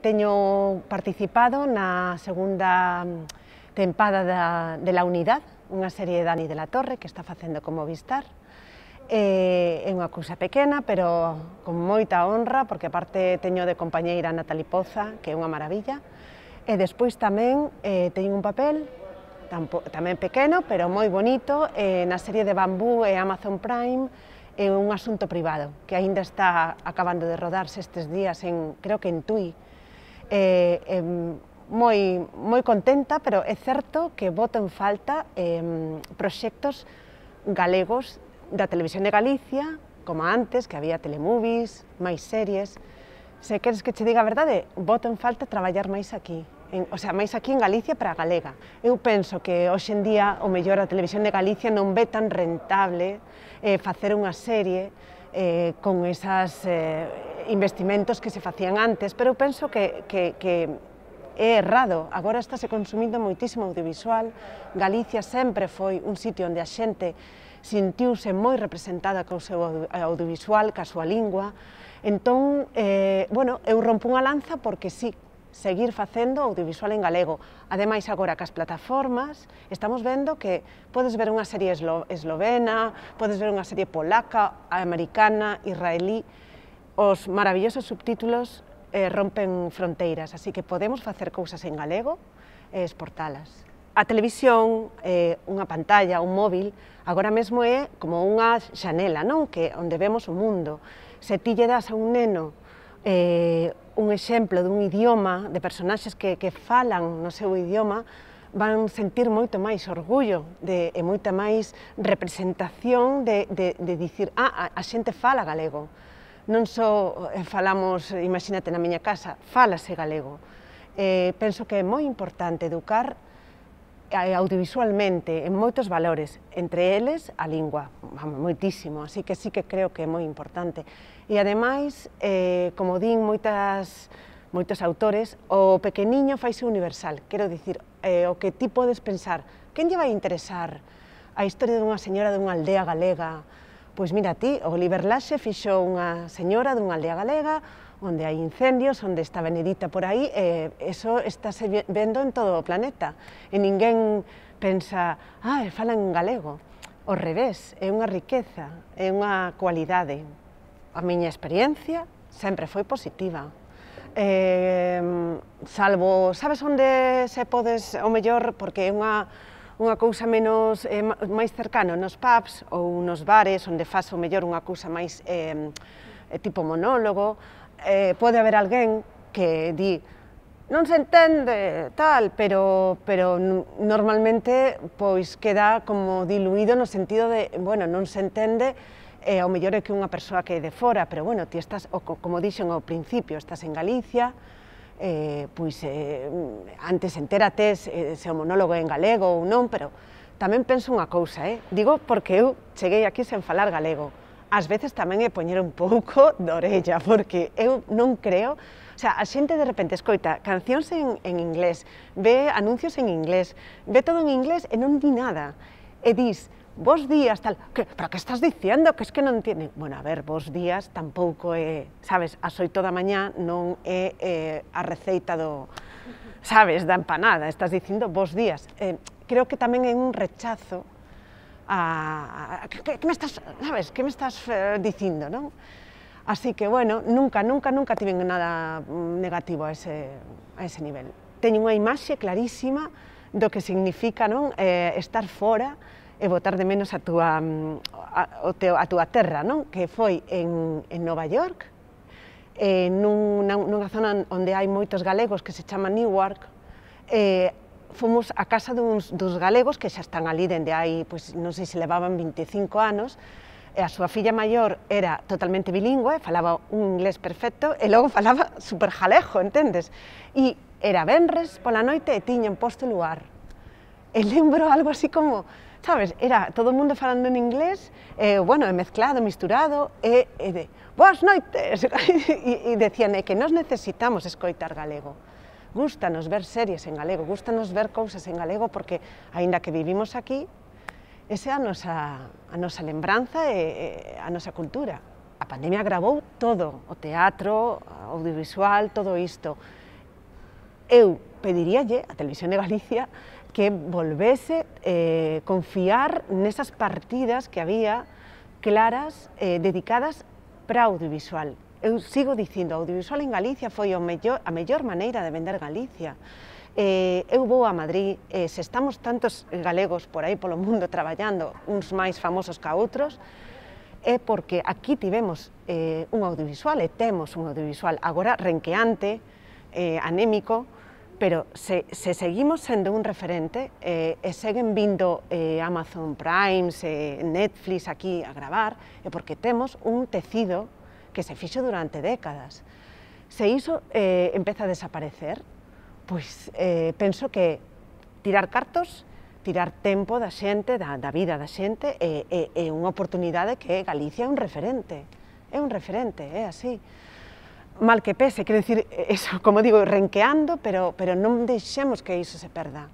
Teño participado na segunda mm, tempada da, de la unidade, unha serie de Dani de la Torre que está facendo como vistar. Eh, é unha cousa pequena, pero con moita honra, porque aparte teño de compañeira Natali Poza, que é unha maravilla. E despois tamén eh, teño un papel tampo, tamén pequeno, pero moi bonito, eh, na serie de Bambú e Amazon Prime, é un asunto privado, que aínda está acabando de rodarse estes días, en, creo que en Tui, eh, eh, moi, moi contenta, pero é certo que voto en falta eh, proxectos galegos da Televisión de Galicia, como antes, que había telemovies, máis series. Se queres que che diga a verdade, voto en falta traballar máis aquí, en, o sea, máis aquí en Galicia para a galega. Eu penso que hoxe en día o mellor a televisión de Galicia non ve tan rentable eh, facer unha serie eh, con esas eh, investimentos que se facían antes, pero eu penso que, que, que é errado. Agora estáse consumindo moitísimo audiovisual. Galicia sempre foi un sitio onde a xente sentiuse moi representada co seu eh, audiovisual, ca súa lingua. Entón, eh, bueno, eu rompo unha lanza porque sí, seguir facendo audiovisual en galego. Ademais, agora cas plataformas, estamos vendo que podes ver unha serie eslo eslovena, podes ver unha serie polaca, americana, israelí. Os maravillosos subtítulos eh, rompen fronteiras, así que podemos facer cousas en galego e exportalas. A televisión, eh, unha pantalla, un móvil, agora mesmo é como unha xanela, non? Que onde vemos o mundo. Se ti lle das a un neno eh, un exemplo dun idioma, de personaxes que, que falan no seu idioma, van sentir moito máis orgullo de, e moita máis representación de, de, de dicir ah, a, a xente fala galego. Non só eh, falamos, imagínate na miña casa, falase galego. Eh, penso que é moi importante educar Eh, audiovisualmente en muchos valores, entre ellos a lingua, muchísimo, así que sí que creo que es muy importante. Y e además, eh, como dicen muchos autores, o pequeniño faise universal, Quiero decir, eh, o que ti puedes pensar, quién lle a interesar a historia de una señora de una aldea galega? Pues mira a ti, Oliver Lache hizo una señora de una aldea galega, onde hai incendios, onde está Benedita por aí, e iso está se vendo en todo o planeta. E ninguén pensa, ah, falan en galego. Ao revés, é unha riqueza, é unha cualidade. A miña experiencia sempre foi positiva. Eh, salvo, sabes onde se podes, o mellor, porque é unha, unha cousa menos eh, máis cercano nos pubs ou nos bares onde fas o mellor unha cousa máis eh, tipo monólogo, eh, pode haber alguén que di non se entende tal, pero, pero normalmente pois queda como diluído no sentido de, bueno, non se entende, e eh, ao mellor é que unha persoa que é de fora, pero bueno, ti estás, o, como dixen ao principio, estás en Galicia, eh, pois eh, antes entérate se, se o monólogo é en galego ou non, pero tamén penso unha cousa, eh? digo porque eu cheguei aquí sen falar galego, A veces también he poñer un poco de orella, porque eu non creo O sea, a xente de repente escoita canciones en, inglés, ve anuncios en inglés, ve todo en inglés e non di nada. E dis, vos días, tal, pero que estás diciendo que es que no entiende. Bueno, a ver, vos días tampoco é, sabes, a soy toda mañana no é, é eh, sabes, da empanada, estás diciendo vos días. Eh, creo que también é un rechazo a, ¿qué, me estás, sabes, qué me estás eh, diciendo, ¿no? Así que, bueno, nunca, nunca, nunca tienen nada mm, negativo a ese, a ese nivel. Tengo una imagen clarísima de lo que significa eh, estar fuera y votar de menos a tu a, a que fue en, en York, en una zona donde hay muchos galegos que se llama Newark, eh, fuimos a casa de dos galegos que ya están ali dende hai, pues non sei se levaban 25 años. e a súa filla maior era totalmente bilingüe, falaba un inglés perfecto, y e luego falaba súper jalejo, entendes? Y era benres pola noite e en posto lugar. el lembro algo así como, sabes, era todo el mundo falando en inglés, e, bueno, e mezclado, misturado, y de, boas noites, e, decían, que nos necesitamos escoitar galego nos ver series en galego, nos ver cosas en galego porque, ainda que vivimos aquí, esa é a nosa, lembranza e, e a nuestra cultura. A pandemia agravó todo, o teatro, o audiovisual, todo esto. Eu pediría a Televisión de Galicia que volvese a eh, confiar esas partidas que había claras eh, dedicadas para audiovisual, eu sigo diciendo audiovisual en Galicia fue o mellor, a mellor maneira de vender Galicia. Eh, eu a Madrid, eh, si estamos tantos galegos por ahí por el mundo trabajando, unos más famosos que otros, es porque aquí tivemos eh, un audiovisual e tenemos un audiovisual agora renqueante, eh, anémico, pero se, seguimos siendo un referente eh, e vindo Amazon Prime, Netflix aquí a grabar, es porque tenemos un tecido que se fixo durante décadas. Se hizo eh, empieza a desaparecer, pues eh, pienso que tirar cartos, tirar tempo da gente, da, vida da xente, eh, es una una de que Galicia es un referente, es un referente, es así. Mal que pese, quiero decir, eso, como digo, renqueando, pero, pero non que eso se perda.